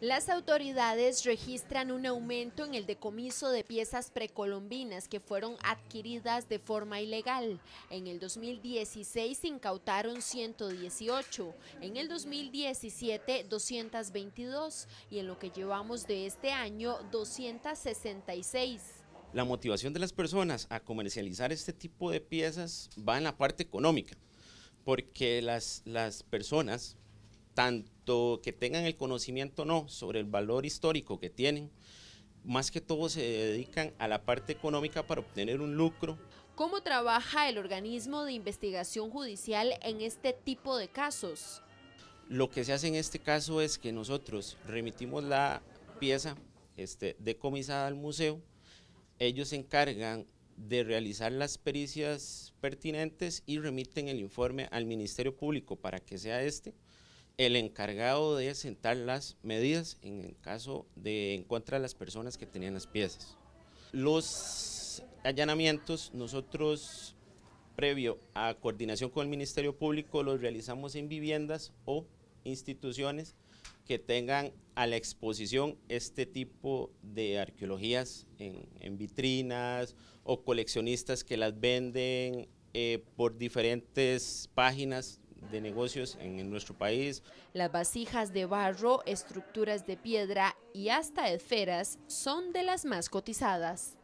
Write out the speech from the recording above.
Las autoridades registran un aumento en el decomiso de piezas precolombinas que fueron adquiridas de forma ilegal. En el 2016 se incautaron 118, en el 2017 222 y en lo que llevamos de este año 266. La motivación de las personas a comercializar este tipo de piezas va en la parte económica, porque las, las personas tanto que tengan el conocimiento o no sobre el valor histórico que tienen, más que todo se dedican a la parte económica para obtener un lucro. ¿Cómo trabaja el organismo de investigación judicial en este tipo de casos? Lo que se hace en este caso es que nosotros remitimos la pieza este, decomisada al museo, ellos se encargan de realizar las pericias pertinentes y remiten el informe al Ministerio Público para que sea este el encargado de asentar las medidas en el caso de encontrar contra las personas que tenían las piezas. Los allanamientos nosotros previo a coordinación con el Ministerio Público los realizamos en viviendas o instituciones que tengan a la exposición este tipo de arqueologías en, vitrinas o coleccionistas que las venden eh, por diferentes páginas de negocios en, en nuestro país. Las vasijas de barro, estructuras de piedra y hasta esferas son de las más cotizadas.